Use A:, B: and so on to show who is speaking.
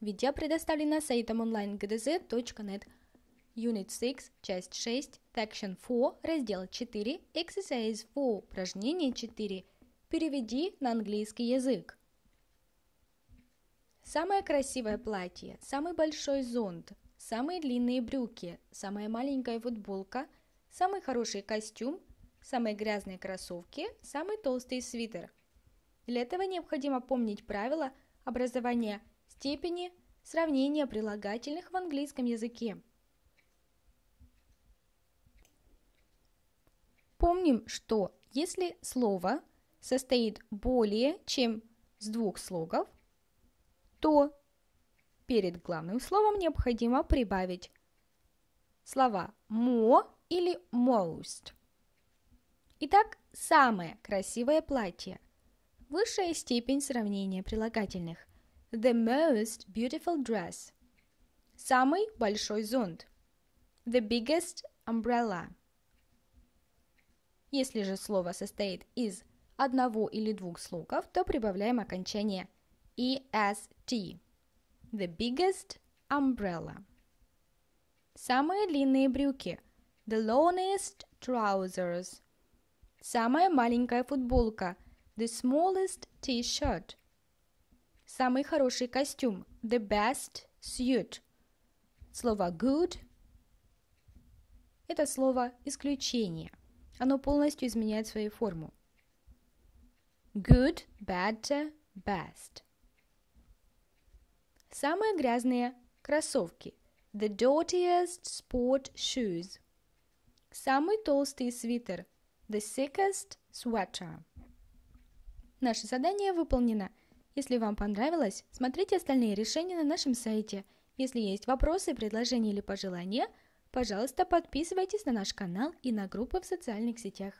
A: Видео предоставлено сайтом онлайн onlinegdz.net. Unit 6, часть 6, Section 4, раздел 4, Exercise 4, упражнение 4. Переведи на английский язык. Самое красивое платье, самый большой зонт, самые длинные брюки, самая маленькая футболка, самый хороший костюм, самые грязные кроссовки, самый толстый свитер. Для этого необходимо помнить правила образования – Степени сравнения прилагательных в английском языке. Помним, что если слово состоит более чем с двух слогов, то перед главным словом необходимо прибавить слова more или most. Итак, самое красивое платье. Высшая степень сравнения прилагательных – The most beautiful dress. Самый большой зонт. The biggest umbrella. Если же слово состоит из одного или двух слогов, то прибавляем окончание EST. The biggest umbrella. Самые длинные брюки. The longest trousers. Самая маленькая футболка. The smallest t-shirt. Самый хороший костюм. The best suit. Слово good – это слово исключение. Оно полностью изменяет свою форму. Good, better, best. Самые грязные кроссовки. The dirtiest sport shoes. Самый толстый свитер. The sickest sweater. Наше задание выполнено – если вам понравилось, смотрите остальные решения на нашем сайте. Если есть вопросы, предложения или пожелания, пожалуйста, подписывайтесь на наш канал и на группы в социальных сетях.